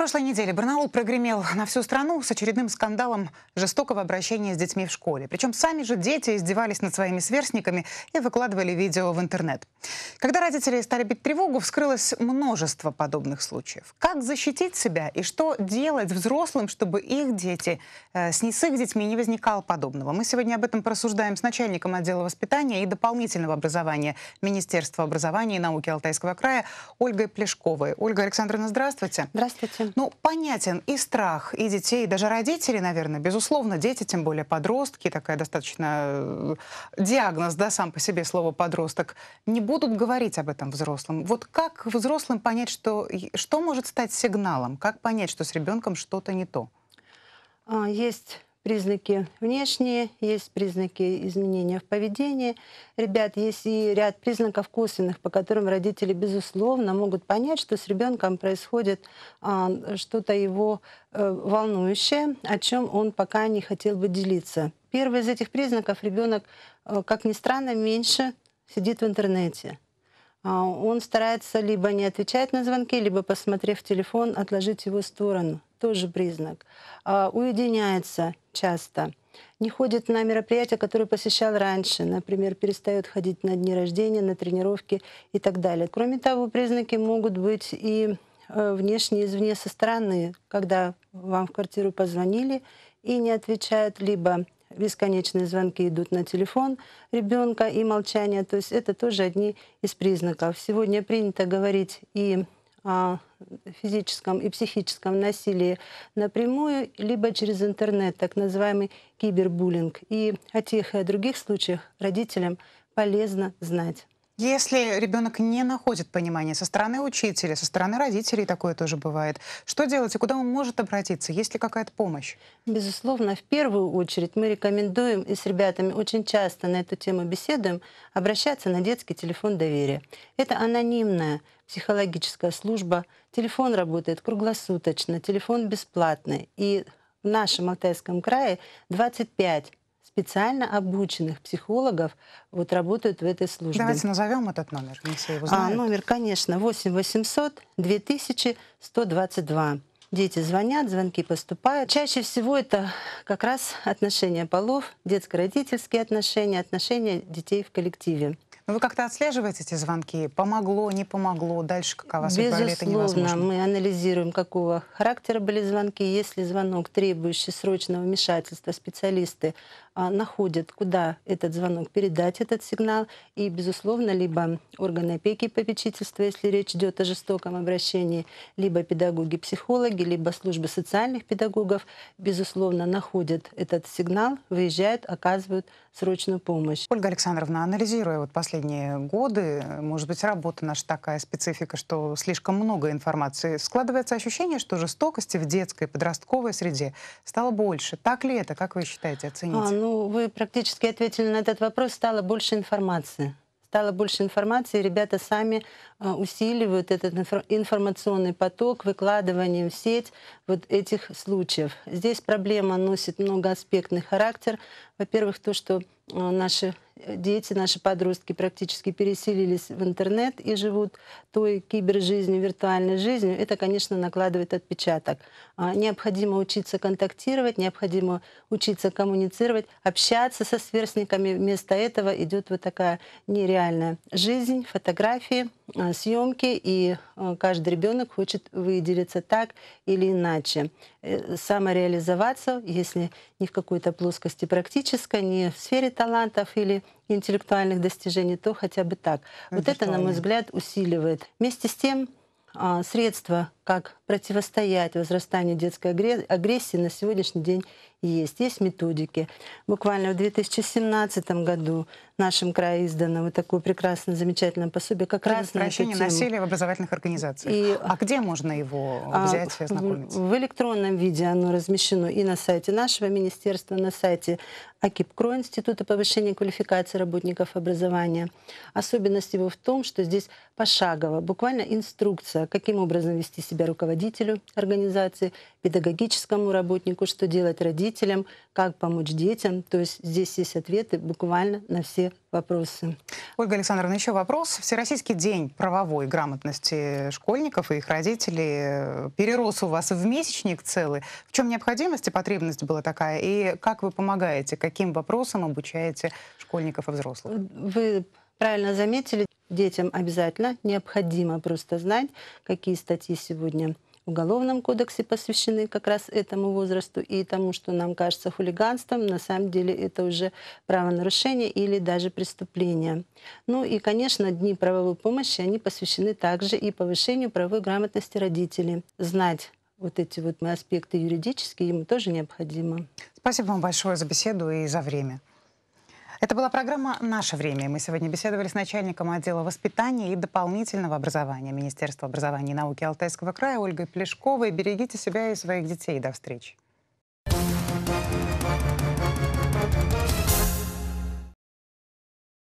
прошлой неделе Барнаул прогремел на всю страну с очередным скандалом жестокого обращения с детьми в школе. Причем сами же дети издевались над своими сверстниками и выкладывали видео в интернет. Когда родители стали бить тревогу, вскрылось множество подобных случаев. Как защитить себя и что делать взрослым, чтобы их дети, э, с, с их детьми не возникало подобного? Мы сегодня об этом порассуждаем с начальником отдела воспитания и дополнительного образования Министерства образования и науки Алтайского края Ольгой Плешковой. Ольга Александровна, здравствуйте. Здравствуйте. Ну, понятен и страх, и детей, и даже родителей, наверное, безусловно, дети, тем более подростки, такая достаточно э, диагноз, да, сам по себе слово подросток, не будут говорить об этом взрослым. Вот как взрослым понять, что, что может стать сигналом? Как понять, что с ребенком что-то не то? А, есть признаки внешние, есть признаки изменения в поведении. Ребят, есть и ряд признаков косвенных, по которым родители, безусловно, могут понять, что с ребенком происходит а, что-то его э, волнующее, о чем он пока не хотел бы делиться. Первый из этих признаков ребенок, э, как ни странно, меньше сидит в интернете. А, он старается либо не отвечать на звонки, либо, посмотрев телефон, отложить его в сторону тоже признак. А, уединяется часто. Не ходит на мероприятия, которые посещал раньше. Например, перестает ходить на дни рождения, на тренировки и так далее. Кроме того, признаки могут быть и э, внешние, извне, со стороны, когда вам в квартиру позвонили и не отвечают, либо бесконечные звонки идут на телефон ребенка и молчание. То есть это тоже одни из признаков. Сегодня принято говорить и о физическом и психическом насилии напрямую, либо через интернет, так называемый кибербуллинг. И о тех и о других случаях родителям полезно знать. Если ребенок не находит понимания со стороны учителя, со стороны родителей, такое тоже бывает, что делать и куда он может обратиться? Есть ли какая-то помощь? Безусловно, в первую очередь мы рекомендуем и с ребятами очень часто на эту тему беседуем, обращаться на детский телефон доверия. Это анонимная психологическая служба. Телефон работает круглосуточно, телефон бесплатный. И в нашем Алтайском крае 25 специально обученных психологов вот работают в этой службе. Давайте назовем этот номер, не все его а, знают. А, номер, конечно, 8 800 2122. Дети звонят, звонки поступают. Чаще всего это как раз отношения полов, детско-родительские отношения, отношения детей в коллективе. Вы как-то отслеживаете эти звонки? Помогло, не помогло? Дальше какова судьба? Безусловно, это невозможно? мы анализируем, какого характера были звонки. Если звонок, требующий срочного вмешательства, специалисты а, находят, куда этот звонок передать, этот сигнал. И, безусловно, либо органы опеки и попечительства, если речь идет о жестоком обращении, либо педагоги-психологи, либо службы социальных педагогов, безусловно, находят этот сигнал, выезжают, оказывают срочную помощь. Ольга Александровна, анализируя вот последний последние годы. Может быть, работа наша такая специфика, что слишком много информации. Складывается ощущение, что жестокости в детской подростковой среде стало больше. Так ли это? Как вы считаете, а, оцените? А, ну, вы практически ответили на этот вопрос. Стало больше информации стало больше информации, ребята сами а, усиливают этот информационный поток выкладыванием в сеть вот этих случаев. Здесь проблема носит многоаспектный характер. Во-первых, то, что Э, наши э, дети, наши подростки практически переселились в интернет и живут той кибержизнью, виртуальной жизнью, это, конечно, накладывает отпечаток. А, необходимо учиться контактировать, необходимо учиться коммуницировать, общаться со сверстниками. Вместо этого идет вот такая нереальная жизнь, фотографии, а, съемки, и а, каждый ребенок хочет выделиться так или иначе. Э, самореализоваться, если не в какой-то плоскости практической, не в сфере талантов или интеллектуальных достижений, то хотя бы так. Ну, это вот это, на мой взгляд, усиливает. Вместе с тем, а, средства как противостоять возрастанию детской агрессии на сегодняшний день есть. Есть методики. Буквально в 2017 году в нашем крае издано вот такое прекрасное, замечательное пособие как раз на эту тему. насилия в образовательных организациях. И... А где можно его а, взять а, и ознакомиться? В электронном виде оно размещено и на сайте нашего министерства, на сайте АКИПКРО, Института повышения квалификации работников образования. Особенность его в том, что здесь пошагово, буквально инструкция, каким образом вести себя себя руководителю организации, педагогическому работнику, что делать родителям, как помочь детям. То есть здесь есть ответы буквально на все вопросы. Ольга Александровна, еще вопрос. Всероссийский день правовой грамотности школьников и их родителей э, перерос у вас в месячник целый. В чем необходимость и потребность была такая? И как вы помогаете? Каким вопросом обучаете школьников и взрослых? Вы правильно заметили, детям обязательно необходимо просто знать, какие статьи сегодня в Уголовном кодексе посвящены как раз этому возрасту и тому, что нам кажется хулиганством, на самом деле это уже правонарушение или даже преступление. Ну и, конечно, дни правовой помощи, они посвящены также и повышению правовой грамотности родителей. Знать вот эти вот аспекты юридические ему тоже необходимо. Спасибо вам большое за беседу и за время. Это была программа «Наше время». Мы сегодня беседовали с начальником отдела воспитания и дополнительного образования Министерства образования и науки Алтайского края Ольгой Плешковой. Берегите себя и своих детей. До встречи.